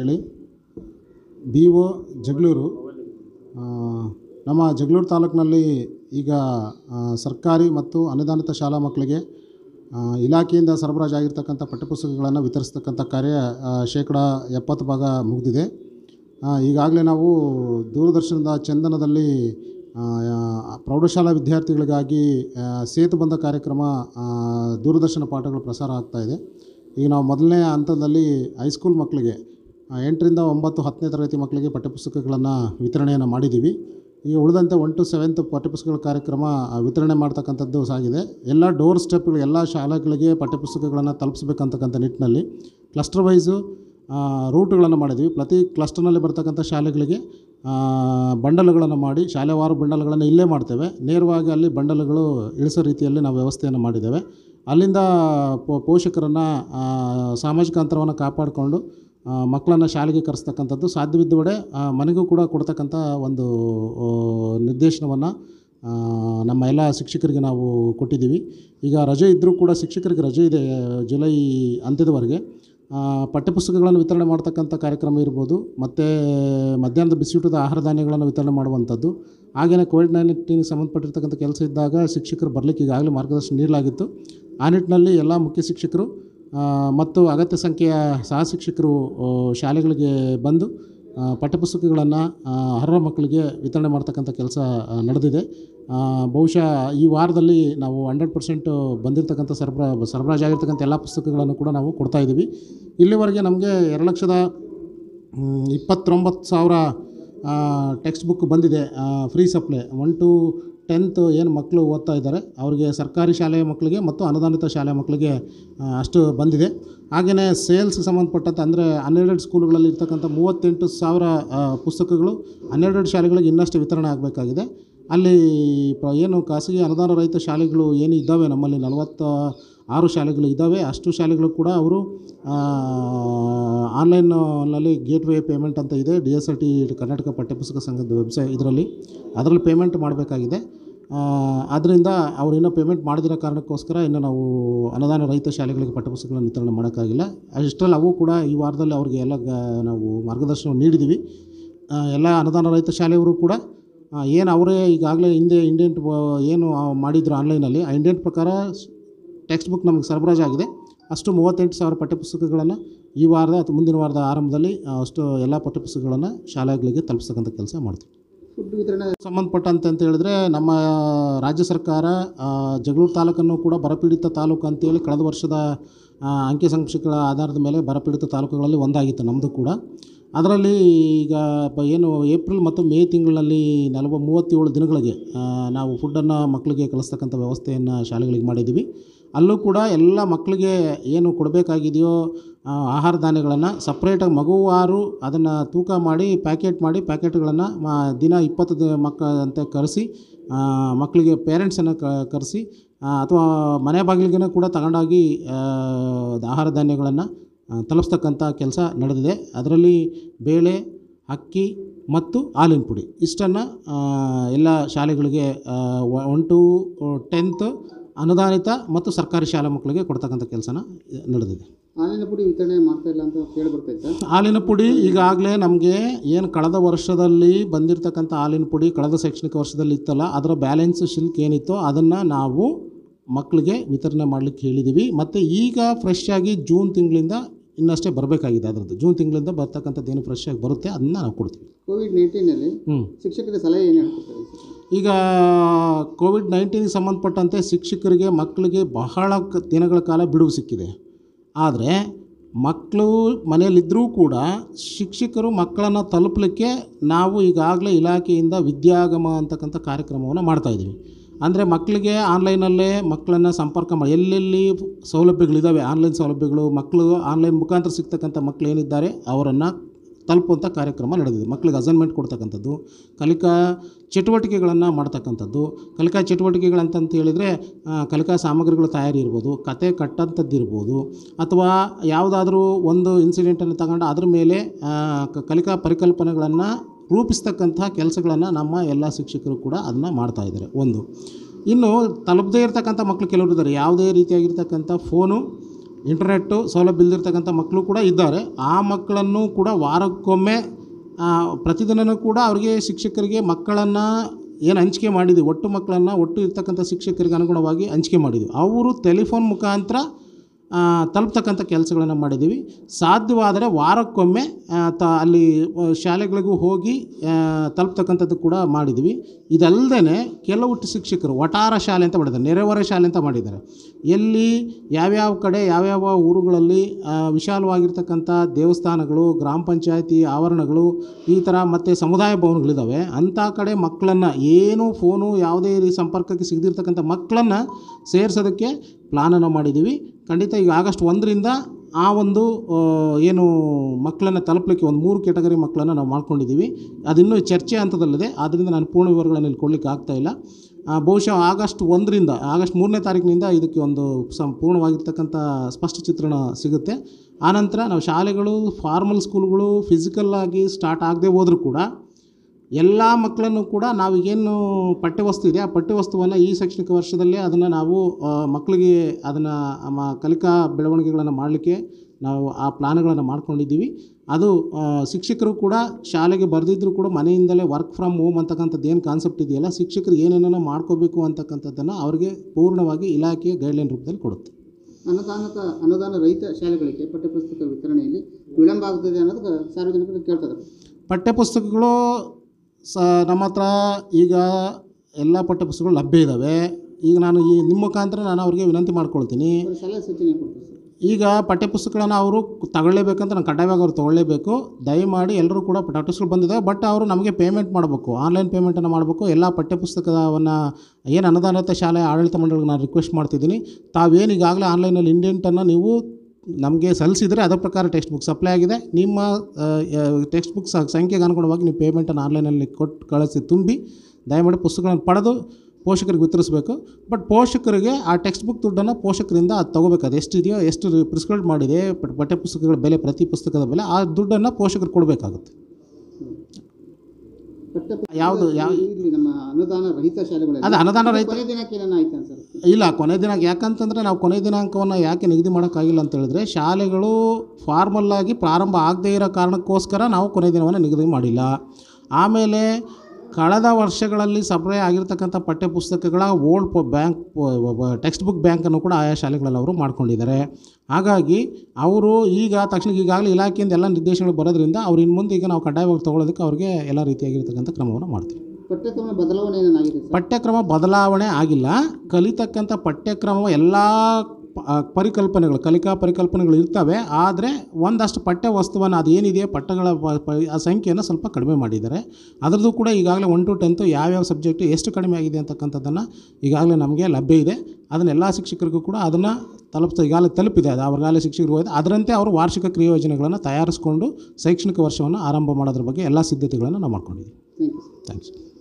ಹೇಳಿ B O Jagalur ನಮ್ಮ ಜಗಳೂರು ತಾಲೂಕಿನಲ್ಲಿ ಈಗ ಸರ್ಕಾರಿ ಮತ್ತು ಅನುದಾನಿತ ಶಾಲಾ ಮಕ್ಕಳಿಗೆ ಇಲಾಖೆಯಿಂದ ಸರಬರಾಜಾಗಿರ್ತಕ್ಕಂಥ ಪಠ್ಯಪುಸ್ತಕಗಳನ್ನು ವಿತರಿಸ್ತಕ್ಕಂಥ ಕಾರ್ಯ ಶೇಕಡ ಎಪ್ಪತ್ತು ಭಾಗ ಮುಗಿದಿದೆ ಈಗಾಗಲೇ ನಾವು ದೂರದರ್ಶನದ ಚಂದನದಲ್ಲಿ ಪ್ರೌಢಶಾಲಾ ವಿದ್ಯಾರ್ಥಿಗಳಿಗಾಗಿ ಸೇತು ಬಂದ ಕಾರ್ಯಕ್ರಮ ದೂರದರ್ಶನ ಪಾಠಗಳು ಪ್ರಸಾರ ಆಗ್ತಾಯಿದೆ ಈಗ ನಾವು ಮೊದಲನೇ ಹಂತದಲ್ಲಿ ಹೈಸ್ಕೂಲ್ ಮಕ್ಕಳಿಗೆ ಎಂಟರಿಂದ ಒಂಬತ್ತು ಹತ್ತನೇ ತರಗತಿ ಮಕ್ಕಳಿಗೆ ಪಠ್ಯಪುಸ್ತಕಗಳನ್ನು ವಿತರಣೆಯನ್ನು ಮಾಡಿದ್ದೀವಿ ಈಗ ಉಳಿದಂತೆ ಒನ್ ಟು ಸೆವೆಂತ್ ಪಠ್ಯಪುಸ್ತಕಗಳ ಕಾರ್ಯಕ್ರಮ ವಿತರಣೆ ಮಾಡ್ತಕ್ಕಂಥದ್ದು ಸಾಗಿದೆ ಎಲ್ಲ ಡೋರ್ ಸ್ಟೆಪ್ಗಳು ಎಲ್ಲ ಶಾಲೆಗಳಿಗೆ ಪಠ್ಯಪುಸ್ತಕಗಳನ್ನು ತಲುಪಿಸಬೇಕಂತಕ್ಕಂಥ ನಿಟ್ಟಿನಲ್ಲಿ ಕ್ಲಸ್ಟರ್ ವೈಸು ರೂಟ್ಗಳನ್ನು ಮಾಡಿದ್ದೀವಿ ಪ್ರತಿ ಕ್ಲಸ್ಟರ್ನಲ್ಲಿ ಬರ್ತಕ್ಕಂಥ ಶಾಲೆಗಳಿಗೆ ಬಂಡಲುಗಳನ್ನು ಮಾಡಿ ಶಾಲೆವಾರು ಬಂಡಲುಗಳನ್ನು ಇಲ್ಲೇ ಮಾಡ್ತೇವೆ ನೇರವಾಗಿ ಅಲ್ಲಿ ಬಂಡಲುಗಳು ಇಳಿಸೋ ರೀತಿಯಲ್ಲಿ ನಾವು ವ್ಯವಸ್ಥೆಯನ್ನು ಮಾಡಿದ್ದೇವೆ ಅಲ್ಲಿಂದ ಪೋಷಕರನ್ನು ಸಾಮಾಜಿಕ ಅಂತರವನ್ನು ಕಾಪಾಡಿಕೊಂಡು ಮಕ್ಕಳನ್ನು ಶಾಲೆಗೆ ಕರೆಸ್ತಕ್ಕಂಥದ್ದು ಸಾಧ್ಯವಿದ್ದ ಮನೆಗೂ ಕೂಡ ಕೊಡ್ತಕ್ಕಂಥ ಒಂದು ನಿರ್ದೇಶನವನ್ನು ನಮ್ಮ ಎಲ್ಲ ಶಿಕ್ಷಕರಿಗೆ ನಾವು ಕೊಟ್ಟಿದ್ದೀವಿ ಈಗ ರಜೆ ಇದ್ದರೂ ಕೂಡ ಶಿಕ್ಷಕರಿಗೆ ರಜೆ ಇದೆ ಜುಲೈ ಅಂತ್ಯದವರೆಗೆ ಪಠ್ಯಪುಸ್ತಕಗಳನ್ನು ವಿತರಣೆ ಮಾಡ್ತಕ್ಕಂಥ ಕಾರ್ಯಕ್ರಮ ಇರ್ಬೋದು ಮತ್ತು ಮಧ್ಯಾಹ್ನದ ಬಿಸಿಯೂಟದ ಆಹಾರ ಧಾನ್ಯಗಳನ್ನು ವಿತರಣೆ ಮಾಡುವಂಥದ್ದು ಹಾಗೆಯೇ ಕೋವಿಡ್ ನೈನ್ಟೀನ್ಗೆ ಸಂಬಂಧಪಟ್ಟಿರ್ತಕ್ಕಂಥ ಕೆಲಸ ಇದ್ದಾಗ ಶಿಕ್ಷಕರು ಬರಲಿಕ್ಕೆ ಈಗಾಗಲೇ ಮಾರ್ಗದರ್ಶನ ನೀಡಲಾಗಿತ್ತು ಆ ನಿಟ್ಟಿನಲ್ಲಿ ಎಲ್ಲ ಮುಖ್ಯ ಶಿಕ್ಷಕರು ಮತ್ತು ಅಗತ್ಯ ಸಂಖ್ಯೆಯ ಸಹ ಶಿಕ್ಷಕರು ಶಾಲೆಗಳಿಗೆ ಬಂದು ಪಠ್ಯಪುಸ್ತಕಗಳನ್ನು ಅರ್ಹ ಮಕ್ಕಳಿಗೆ ವಿತರಣೆ ಮಾಡ್ತಕ್ಕಂಥ ಕೆಲಸ ನಡೆದಿದೆ ಬಹುಶಃ ಈ ವಾರದಲ್ಲಿ ನಾವು ಹಂಡ್ರೆಡ್ ಪರ್ಸೆಂಟು ಬಂದಿರತಕ್ಕಂಥ ಸರಬರಾ ಸರಬರಾಜಾಗಿರ್ತಕ್ಕಂಥ ಎಲ್ಲ ಪುಸ್ತಕಗಳನ್ನು ಕೂಡ ನಾವು ಕೊಡ್ತಾ ಇದ್ದೀವಿ ಇಲ್ಲಿವರೆಗೆ ನಮಗೆ ಎರಡು ಲಕ್ಷದ ಇಪ್ಪತ್ತೊಂಬತ್ತು ಸಾವಿರ ಟೆಕ್ಸ್ಟ್ ಬುಕ್ ಬಂದಿದೆ free supply one to tenth ಏನು ಮಕ್ಕಳು ಓದ್ತಾ ಇದ್ದಾರೆ ಅವರಿಗೆ ಸರ್ಕಾರಿ ಶಾಲೆಯ ಮಕ್ಕಳಿಗೆ ಮತ್ತು ಅನುದಾನಿತ ಶಾಲೆ ಮಕ್ಕಳಿಗೆ ಅಷ್ಟು ಬಂದಿದೆ ಹಾಗೆಯೇ ಸೇಲ್ಸ್ ಸಂಬಂಧಪಟ್ಟಂತೆ ಅಂದರೆ ಹನ್ನೆರಡೆರಡು ಸ್ಕೂಲ್ಗಳಲ್ಲಿ ಇರ್ತಕ್ಕಂಥ ಮೂವತ್ತೆಂಟು ಸಾವಿರ ಪುಸ್ತಕಗಳು ಹನ್ನೆರಡೆರಡು ಶಾಲೆಗಳಿಗೆ ಇನ್ನಷ್ಟು ವಿತರಣೆ ಆಗಬೇಕಾಗಿದೆ ಅಲ್ಲಿ ಏನು ಖಾಸಗಿ ಅನುದಾನ ರಹಿತ ಶಾಲೆಗಳು ಏನು ಇದ್ದಾವೆ ನಮ್ಮಲ್ಲಿ ನಲವತ್ತು ಆರು ಶಾಲೆಗಳು ಇದ್ದಾವೆ ಅಷ್ಟು ಶಾಲೆಗಳು ಕೂಡ ಅವರು ಆನ್ಲೈನಲ್ಲಿ ಗೇಟ್ ವೇ ಪೇಮೆಂಟ್ ಅಂತ ಇದೆ D S R T Karnataka ಪಠ್ಯಪುಸ್ತಕ ಸಂಘದ ವೆಬ್ಸೈ ಇದರಲ್ಲಿ ಅದರಲ್ಲಿ ಪೇಮೆಂಟ್ ಮಾಡಬೇಕಾಗಿದೆ ಆದ್ದರಿಂದ ಅವರು ಇನ್ನೂ ಪೇಮೆಂಟ್ ಮಾಡದಿರೋ ಕಾರಣಕ್ಕೋಸ್ಕರ ಇನ್ನೂ ನಾವು ಅನುದಾನ ರಹಿತ ಶಾಲೆಗಳಿಗೆ ಪಠ್ಯಪುಸ್ತಕಗಳನ್ನು ವಿತರಣೆ ಮಾಡೋಕ್ಕಾಗಿಲ್ಲ ಅಷ್ಟರಲ್ಲಿ ಅವು ಕೂಡ ಈ ವಾರದಲ್ಲಿ ಅವ್ರಿಗೆ ಎಲ್ಲ ನಾವು ಮಾರ್ಗದರ್ಶನ ನೀಡಿದ್ದೀವಿ ಎಲ್ಲ ಅನುದಾನ ರಹಿತ ಶಾಲೆಯವರು ಕೂಡ ಏನು ಅವರೇ ಈಗಾಗಲೇ ಹಿಂದೆ ಇಂಡಿಯಂಟ್ ಏನು ಮಾಡಿದ್ರು ಆನ್ಲೈನಲ್ಲಿ ಆ ಇಂಡಿಯಂಟ್ ಪ್ರಕಾರ ಟೆಕ್ಸ್ಟ್ ಬುಕ್ ನಮಗೆ ಸರಬರಾಜಾಗಿದೆ ಅಷ್ಟು ಮೂವತ್ತೆಂಟು ಸಾವಿರ ಪಠ್ಯಪುಸ್ತಕಗಳನ್ನು ಈ ವಾರದ ಅಥವಾ ಮುಂದಿನ ವಾರದ ಆರಂಭದಲ್ಲಿ ಅಷ್ಟು ಎಲ್ಲ ಪಠ್ಯಪುಸ್ತಕಗಳನ್ನು ಶಾಲೆಗಳಿಗೆ ತಲುಪಿಸ್ತಕ್ಕಂಥ ಕೆಲಸ ಮಾಡ್ತೀವಿ ಫುಡ್ ವಿತರಣೆ ಸಂಬಂಧಪಟ್ಟಂತೆ ಅಂತ ಹೇಳಿದ್ರೆ ನಮ್ಮ ರಾಜ್ಯ ಸರ್ಕಾರ ಜಗಳೂರು ತಾಲೂಕನ್ನು ಕೂಡ ಬರಪೀಡಿತ ತಾಲೂಕು ಅಂತೇಳಿ ಕಳೆದ ವರ್ಷದ ಅಂಕಿ ಸಂಕ್ಷಿಗಳ ಆಧಾರದ ಮೇಲೆ ಬರಪೀಡಿತ ತಾಲೂಕುಗಳಲ್ಲಿ ಒಂದಾಗಿತ್ತು ನಮ್ಮದು ಕೂಡ ಅದರಲ್ಲಿ ಈಗ ಪ ಏನು ಏಪ್ರಿಲ್ ಮತ್ತು ಮೇ ತಿಂಗಳಲ್ಲಿ ನಲವ ಮೂವತ್ತೇಳು ದಿನಗಳಿಗೆ ನಾವು ಫುಡ್ಡನ್ನು ಮಕ್ಕಳಿಗೆ ಕಲಿಸ್ತಕ್ಕಂಥ ವ್ಯವಸ್ಥೆಯನ್ನು ಶಾಲೆಗಳಿಗೆ ಮಾಡಿದ್ದೀವಿ ಅಲ್ಲೂ ಕೂಡ ಎಲ್ಲ ಮಕ್ಕಳಿಗೆ ಏನು ಕೊಡಬೇಕಾಗಿದೆಯೋ ಆಹಾರ ಧಾನ್ಯಗಳನ್ನು ಸಪ್ರೇಟಾಗಿ ಮಗುವಾರು ಅದನ್ನು ತೂಕ ಮಾಡಿ ಪ್ಯಾಕೆಟ್ ಮಾಡಿ ಪ್ಯಾಕೆಟ್ಗಳನ್ನು ದಿನ ಇಪ್ಪತ್ತು ಮಕ್ಕ ಅಂತ ಕರೆಸಿ ಮಕ್ಕಳಿಗೆ ಪೇರೆಂಟ್ಸನ್ನು ಕರೆಸಿ ಅಥವಾ ಮನೆ ಬಾಗಿಲಿಗೆ ಕೂಡ ತಗೊಂಡೋಗಿ ಆಹಾರ ಧಾನ್ಯಗಳನ್ನು ತಲುಪಿಸ್ತಕ್ಕಂಥ ಕೆಲಸ ನಡೆದಿದೆ ಅದರಲ್ಲಿ ಬೇಳೆ ಅಕ್ಕಿ ಮತ್ತು ಹಾಲಿನ ಪುಡಿ ಇಷ್ಟನ್ನು ಎಲ್ಲ ಶಾಲೆಗಳಿಗೆ ಒನ್ ಟು ಟೆಂತ್ ಅನುದಾನಿತ ಮತ್ತು ಸರ್ಕಾರಿ ಶಾಲಾ ಮಕ್ಕಳಿಗೆ ಕೊಡ್ತಕ್ಕಂಥ ಕೆಲಸನ ನಡೆದಿದೆ ಹಾಲಿನ ಪುಡಿ ವಿತರಣೆ ಮಾಡ್ತಾ ಇಲ್ಲ ಅಂತ ಕೇಳಿ ಬರ್ತೈತೆ ಹಾಲಿನ ಪುಡಿ ಈಗಾಗಲೇ ನಮಗೆ ಏನು ಕಳೆದ ವರ್ಷದಲ್ಲಿ ಬಂದಿರತಕ್ಕಂಥ ಹಾಲಿನ ಪುಡಿ ಕಳೆದ ಶೈಕ್ಷಣಿಕ ವರ್ಷದಲ್ಲಿ ಇತ್ತಲ್ಲ ಅದರ ಬ್ಯಾಲೆನ್ಸ್ ಶಿಲ್ಕ್ ಏನಿತ್ತೋ ಅದನ್ನು ನಾವು ಮಕ್ಕಳಿಗೆ ವಿತರಣೆ ಮಾಡಲಿಕ್ಕೆ ಹೇಳಿದ್ದೀವಿ ಮತ್ತು ಈಗ ಫ್ರೆಶ್ ಆಗಿ ಜೂನ್ ತಿಂಗಳಿಂದ ಇನ್ನಷ್ಟೇ ಬರಬೇಕಾಗಿದೆ ಅದರದ್ದು ಜೂನ್ ತಿಂಗಳಿಂದ ಬರ್ತಕ್ಕಂಥದ್ದು ಏನು ಫ್ರೆಶ್ ಆಗಿ ಬರುತ್ತೆ ಅದನ್ನ ನಾವು ಕೊಡ್ತೀವಿ ಕೋವಿಡ್ ನೈನ್ಟೀನಲ್ಲಿ ಶಿಕ್ಷಕರಿಗೆ ಸಲಹೆ ಏನು ಹೇಳ್ತಾರೆ ಈಗ ಕೋವಿಡ್ ನೈನ್ಟೀನಿಗೆ ಸಂಬಂಧಪಟ್ಟಂತೆ ಶಿಕ್ಷಕರಿಗೆ ಮಕ್ಕಳಿಗೆ ಬಹಳ ದಿನಗಳ ಕಾಲ ಬಿಡುವು ಸಿಕ್ಕಿದೆ ಆದರೆ ಮಕ್ಕಳು ಮನೆಯಲ್ಲಿದ್ದರೂ ಕೂಡ ಶಿಕ್ಷಕರು ಮಕ್ಕಳನ್ನು ತಲುಪಲಿಕ್ಕೆ ನಾವು ಈಗಾಗಲೇ ಇಲಾಖೆಯಿಂದ ವಿದ್ಯಾಗಮ ಅಂತಕ್ಕಂಥ ಕಾರ್ಯಕ್ರಮವನ್ನು ಮಾಡ್ತಾಯಿದ್ದೀವಿ ಅಂದರೆ ಮಕ್ಕಳಿಗೆ ಆನ್ಲೈನಲ್ಲೇ ಮಕ್ಕಳನ್ನು ಸಂಪರ್ಕ ಮಾಡಿ ಎಲ್ಲೆಲ್ಲಿ ಸೌಲಭ್ಯಗಳಿದ್ದಾವೆ ಆನ್ಲೈನ್ ಸೌಲಭ್ಯಗಳು ಮಕ್ಕಳು ಆನ್ಲೈನ್ ಮುಖಾಂತರ ಸಿಗ್ತಕ್ಕಂಥ ಮಕ್ಕಳು ಏನಿದ್ದಾರೆ ಅವರನ್ನು ತಲುಪುವಂಥ ಕಾರ್ಯಕ್ರಮ ನಡೆದಿದೆ ಮಕ್ಕಳಿಗೆ ಅಸೈನ್ಮೆಂಟ್ ಕೊಡ್ತಕ್ಕಂಥದ್ದು ಕಲಿಕಾ ಚಟುವಟಿಕೆಗಳನ್ನು ಮಾಡ್ತಕ್ಕಂಥದ್ದು ಕಲಿಕಾ ಚಟುವಟಿಕೆಗಳಂತಂತ ಹೇಳಿದರೆ ಕಲಿಕಾ ಸಾಮಗ್ರಿಗಳು ತಯಾರಿ ಇರ್ಬೋದು ಕತೆ ಇರ್ಬೋದು ಅಥವಾ ಯಾವುದಾದ್ರೂ ಒಂದು ಇನ್ಸಿಡೆಂಟನ್ನು ತಗೊಂಡು ಅದ್ರ ಮೇಲೆ ಕಲಿಕಾ ಪರಿಕಲ್ಪನೆಗಳನ್ನು ರೂಪಿಸ್ತಕ್ಕಂಥ ಕೆಲಸಗಳನ್ನು ನಮ್ಮ ಎಲ್ಲ ಶಿಕ್ಷಕರು ಕೂಡ ಮಾಡ್ತಾ ಇದ್ದಾರೆ ಒಂದು ಇನ್ನು ತಲುಪದೇ ಇರತಕ್ಕಂಥ ಮಕ್ಕಳು ಕೆಲವರು ಇದ್ದಾರೆ ಯಾವುದೇ ರೀತಿಯಾಗಿರ್ತಕ್ಕಂಥ ಫೋನು ಇಂಟರ್ನೆಟ್ಟು ಸೌಲಭ್ಯ ಇಲ್ದಿರ್ತಕ್ಕಂಥ ಮಕ್ಕಳು ಕೂಡ ಇದ್ದಾರೆ ಆ ಮಕ್ಕಳನ್ನು ಕೂಡ ವಾರಕ್ಕೊಮ್ಮೆ ಪ್ರತಿದಿನವೂ ಕೂಡ ಅವರಿಗೆ ಶಿಕ್ಷಕರಿಗೆ ಮಕ್ಕಳನ್ನು ಏನು ಹಂಚಿಕೆ ಮಾಡಿದ್ವಿ ಒಟ್ಟು ಮಕ್ಕಳನ್ನು ಒಟ್ಟು ಇರ್ತಕ್ಕಂಥ ಶಿಕ್ಷಕರಿಗೆ ಅನುಗುಣವಾಗಿ ಹಂಚಿಕೆ ಮಾಡಿದ್ವಿ ಅವರು ಟೆಲಿಫೋನ್ ಮುಖಾಂತರ ತಲುಪ್ತಕ್ಕಂಥ ಕೆಲಸಗಳನ್ನು ಮಾಡಿದ್ದೀವಿ ಸಾಧ್ಯವಾದರೆ ವಾರಕ್ಕೊಮ್ಮೆ ತ ಅಲ್ಲಿ ಶಾಲೆಗಳಿಗೂ ಹೋಗಿ ತಲುಪ್ತಕ್ಕಂಥದ್ದು ಕೂಡ ಮಾಡಿದ್ದೀವಿ ಇದಲ್ಲದೇ ಕೆಲವು ಶಿಕ್ಷಕರು ವಟಾರ ಶಾಲೆ ಅಂತ ಮಾಡಿದ್ದಾರೆ ನೆರೆಹೊರೆ ಶಾಲೆ ಅಂತ ಮಾಡಿದ್ದಾರೆ ಎಲ್ಲಿ ಯಾವ್ಯಾವ ಕಡೆ ಯಾವ್ಯಾವ ಊರುಗಳಲ್ಲಿ ವಿಶಾಲವಾಗಿರ್ತಕ್ಕಂಥ ದೇವಸ್ಥಾನಗಳು ಗ್ರಾಮ ಪಂಚಾಯಿತಿ ಆವರಣಗಳು ಈ ಥರ ಮತ್ತು ಸಮುದಾಯ ಭವನಗಳಿದ್ದಾವೆ ಅಂಥ ಕಡೆ ಮಕ್ಕಳನ್ನು ಏನೂ ಫೋನು ಯಾವುದೇ ಸಂಪರ್ಕಕ್ಕೆ ಸಿಗದಿರ್ತಕ್ಕಂಥ ಮಕ್ಕಳನ್ನು ಸೇರಿಸೋದಕ್ಕೆ ಪ್ಲಾನನ್ನು ಮಾಡಿದ್ದೀವಿ ಖಂಡಿತ ಈಗ ಆಗಸ್ಟ್ ಒಂದರಿಂದ ಆ ಒಂದು ಏನು ಮಕ್ಕಳನ್ನು ತಲುಪಲಿಕ್ಕೆ ಒಂದು ಮೂರು ಕ್ಯಾಟಗರಿ ಮಕ್ಕಳನ್ನು ನಾವು ಮಾಡ್ಕೊಂಡಿದ್ದೀವಿ ಅದಿನ್ನೂ ಚರ್ಚೆ ಹಂತದಲ್ಲಿದೆ ಆದ್ದರಿಂದ ನಾನು ಪೂರ್ಣ ವಿವರಗಳನ್ನು ಇಲ್ಲಿ ಕೊಡಲಿಕ್ಕೆ ಆಗ್ತಾಯಿಲ್ಲ ಬಹುಶಃ ಆಗಸ್ಟ್ ಒಂದರಿಂದ ಆಗಸ್ಟ್ ಮೂರನೇ ತಾರೀಕಿನಿಂದ ಇದಕ್ಕೆ ಒಂದು ಸಂಪೂರ್ಣವಾಗಿರ್ತಕ್ಕಂಥ ಸ್ಪಷ್ಟ ಚಿತ್ರಣ ಸಿಗುತ್ತೆ ಆನಂತರ ನಾವು ಶಾಲೆಗಳು ಫಾರ್ಮಲ್ ಸ್ಕೂಲ್ಗಳು ಫಿಸಿಕಲ್ಲಾಗಿ ಸ್ಟಾರ್ಟ್ ಆಗದೆ ಹೋದರೂ ಕೂಡ ಎಲ್ಲ ಮಕ್ಕಳನ್ನು ಕೂಡ ನಾವು ಏನು ಪಠ್ಯವಸ್ತು ಇದೆ ಆ ಪಠ್ಯವಸ್ತುವನ್ನು ಈ ಶೈಕ್ಷಣಿಕ ವರ್ಷದಲ್ಲೇ ಅದನ್ನು ನಾವು ಮಕ್ಕಳಿಗೆ ಅದನ್ನು ಮ ಕಲಿಕಾ ಬೆಳವಣಿಗೆಗಳನ್ನು ಮಾಡಲಿಕ್ಕೆ ನಾವು ಆ ಪ್ಲಾನ್ಗಳನ್ನು ಮಾಡ್ಕೊಂಡಿದ್ದೀವಿ ಅದು ಶಿಕ್ಷಕರು ಕೂಡ ಶಾಲೆಗೆ ಬರೆದಿದ್ದರೂ ಕೂಡ ಮನೆಯಿಂದಲೇ ವರ್ಕ್ ಫ್ರಮ್ ಹೋಮ್ ಅಂತಕ್ಕಂಥದ್ದು ಏನು ಕಾನ್ಸೆಪ್ಟ್ ಇದೆಯಲ್ಲ ಶಿಕ್ಷಕರು ಏನೇನೋ ಮಾಡ್ಕೋಬೇಕು ಅಂತಕ್ಕಂಥದ್ದನ್ನು ಅವರಿಗೆ ಪೂರ್ಣವಾಗಿ ಇಲಾಖೆಯ ಗೈಡ್ಲೈನ್ ರೂಪದಲ್ಲಿ ಕೊಡುತ್ತೆ ಅನುದಾನದ ಅನುದಾನ ರಹಿತ ಶಾಲೆಗಳಿಗೆ ಪಠ್ಯಪುಸ್ತಕ ವಿತರಣೆಯಲ್ಲಿ ವಿಳಂಬ ಆಗುತ್ತದೆ ಅನ್ನೋದು ಸಾರ್ವಜನಿಕರು ಕೇಳ್ತಾರೆ ಪಠ್ಯಪುಸ್ತಕಗಳು ಸ ನಮ್ಮ ಹತ್ರ ಈಗ ಎಲ್ಲ ಪಠ್ಯಪುಸ್ತಕಗಳು ಲಭ್ಯ ಇದ್ದಾವೆ ಈಗ ನಾನು ಈ ನಿಮ್ಮ ಮುಖಾಂತರ ನಾನು ಅವ್ರಿಗೆ ವಿನಂತಿ ಮಾಡ್ಕೊಳ್ತೀನಿ ಈಗ ಪಠ್ಯಪುಸ್ತಕಗಳನ್ನು ಅವರು ತಗೊಳ್ಳೇಬೇಕಂತ ನಾನು ಕಡ್ಡಾಯವಾಗಿ ಅವ್ರು ತೊಗೊಳ್ಳೇಬೇಕು ದಯಮಾಡಿ ಎಲ್ಲರೂ ಕೂಡ ಪಠ್ಯಪುಸ್ತಕಗಳು ಬಂದಿದೆ ಬಟ್ ಅವರು ನಮಗೆ ಪೇಮೆಂಟ್ ಮಾಡಬೇಕು ಆನ್ಲೈನ್ ಪೇಮೆಂಟನ್ನು ಮಾಡಬೇಕು ಎಲ್ಲ ಪಠ್ಯಪುಸ್ತಕವನ್ನು ಏನು ಅನುದಾನತ ಶಾಲೆ ಆಡಳಿತ ಮಂಡಳಿಗೆ ನಾನು ರಿಕ್ವೆಸ್ಟ್ ಮಾಡ್ತಿದ್ದೀನಿ ತಾವೇನು ಈಗಾಗಲೇ ಆನ್ಲೈನಲ್ಲಿ ಇಂಡೆಂಟನ್ನು ನೀವು ನಮಗೆ ಸಲ್ಲಿಸಿದರೆ ಅದರ ಪ್ರಕಾರ ಟೆಕ್ಸ್ಟ್ ಬುಕ್ ಸಪ್ಲೈ ಆಗಿದೆ ನಿಮ್ಮ ಟೆಕ್ಸ್ಟ್ ಬುಕ್ಸ್ ಸಂಖ್ಯೆಗೆ ಅನುಗುಣವಾಗಿ ನೀವು ಪೇಮೆಂಟನ್ನು ಆನ್ಲೈನಲ್ಲಿ ಕೊಟ್ಟು ಕಳಿಸಿ ತುಂಬಿ ದಯಮಾಡಿ ಪುಸ್ತಕಗಳನ್ನು ಪಡೆದು ಪೋಷಕರಿಗೆ ವಿತರಿಸಬೇಕು ಬಟ್ ಪೋಷಕರಿಗೆ ಆ ಟೆಕ್ಸ್ಟ್ ಬುಕ್ ದುಡ್ಡನ್ನು ಪೋಷಕರಿಂದ ಅದು ತೊಗೋಬೇಕು ಅದು ಎಷ್ಟಿದೆಯೋ ಎಷ್ಟು ಪ್ರಿಸ್ಕ್ರೈಬ್ ಮಾಡಿದೆ ಪಠ್ಯ ಪುಸ್ತಕಗಳ ಬೆಲೆ ಪ್ರತಿ ಪುಸ್ತಕದ ಬೆಲೆ ಆ ದುಡ್ಡನ್ನು ಪೋಷಕರು ಕೊಡಬೇಕಾಗುತ್ತೆ ಯಾವುದು ಇಲ್ಲಿ ನಮ್ಮ ಅನುದಾನ ರಹಿತ ಶಾಲೆಗಳು ಅದು ಅನುದಾನ ರಹಿತ ಸರ್ ಇಲ್ಲ ಕೊನೆ ದಿನಾಂಕ ಯಾಕಂತಂದ್ರೆ ನಾವು ಕೊನೆ ದಿನಾಂಕವನ್ನು ಯಾಕೆ ನಿಗದಿ ಮಾಡೋಕ್ಕಾಗಿಲ್ಲ ಅಂತ ಹೇಳಿದ್ರೆ ಶಾಲೆಗಳು ಫಾರ್ಮಲ್ ಆಗಿ ಪ್ರಾರಂಭ ಆಗದೇ ಇರೋ ಕಾರಣಕ್ಕೋಸ್ಕರ ನಾವು ಕೊನೆ ದಿನವನ್ನು ನಿಗದಿ ಮಾಡಿಲ್ಲ ಆಮೇಲೆ ಕಳೆದ ವರ್ಷಗಳಲ್ಲಿ ಸಪ್ರೈ ಆಗಿರ್ತಕ್ಕಂಥ ಪಠ್ಯಪುಸ್ತಕಗಳ ಓಲ್ಡ್ ಪ ಬ್ಯಾಂಕ್ ಟೆಕ್ಸ್ಟ್ ಬುಕ್ ಬ್ಯಾಂಕನ್ನು ಕೂಡ ಆಯಾ ಶಾಲೆಗಳಲ್ಲಿ ಅವರು ಮಾಡ್ಕೊಂಡಿದ್ದಾರೆ ಹಾಗಾಗಿ ಅವರು ಈಗ ತಕ್ಷಣ ಈಗಾಗಲೇ ಇಲಾಖೆಯಿಂದ ಎಲ್ಲ ನಿರ್ದೇಶನಗಳು ಬರೋದ್ರಿಂದ ಅವ್ರು ಇನ್ನು ಮುಂದೆ ಈಗ ನಾವು ಕಡ್ಡಾಯವಾಗಿ ತೊಗೊಳೋದಕ್ಕೆ ಅವ್ರಿಗೆ ಎಲ್ಲ ರೀತಿಯಾಗಿರ್ತಕ್ಕಂಥ ಕ್ರಮವನ್ನು ಮಾಡ್ತೀವಿ ಪಠ್ಯಕ್ರಮ ಬದಲಾವಣೆ ಪಠ್ಯಕ್ರಮ ಬದಲಾವಣೆ ಆಗಿಲ್ಲ ಕಲಿತಕ್ಕಂಥ ಪಠ್ಯಕ್ರಮ ಎಲ್ಲ ಪರಿಕಲ್ಪನೆಗಳು ಕಲಿಕಾ ಪರಿಕಲ್ಪನೆಗಳು ಇರ್ತವೆ ಆದರೆ ಒಂದಷ್ಟು ಪಠ್ಯ ವಸ್ತುವನ್ನು ಅದು ಏನಿದೆ ಪಠ್ಯಗಳ ಆ ಸಂಖ್ಯೆಯನ್ನು ಸ್ವಲ್ಪ ಕಡಿಮೆ ಮಾಡಿದ್ದಾರೆ ಅದರದ್ದು ಕೂಡ ಈಗಾಗಲೇ ಒನ್ ಟು ಟೆಂತ್ ಯಾವ್ಯಾವ ಸಬ್ಜೆಕ್ಟ್ ಎಷ್ಟು ಕಡಿಮೆ ಆಗಿದೆ ಅಂತಕ್ಕಂಥದ್ದನ್ನು ಈಗಾಗಲೇ ನಮಗೆ ಲಭ್ಯ ಇದೆ ಅದನ್ನೆಲ್ಲ ಶಿಕ್ಷಕರಿಗೂ ಕೂಡ ಅದನ್ನು ತಲುಪ್ತ ಈಗಾಗಲೇ ತಲುಪಿದೆ ಅದು ಅವ್ರಿಗಾಗಲೇ ಶಿಕ್ಷಕರು ಹೋಗಿದೆ ಅದರಂತೆ ಅವರು ವಾರ್ಷಿಕ ಕ್ರಿಯೋಜನೆಗಳನ್ನು ತಯಾರಿಸಿಕೊಂಡು ಶೈಕ್ಷಣಿಕ ವರ್ಷವನ್ನು ಆರಂಭ ಮಾಡೋದ್ರ ಬಗ್ಗೆ ಎಲ್ಲ ಸಿದ್ಧತೆಗಳನ್ನು ನಾವು ಮಾಡ್ಕೊಂಡಿದ್ದೀವಿ ಥ್ಯಾಂಕ್ಸ್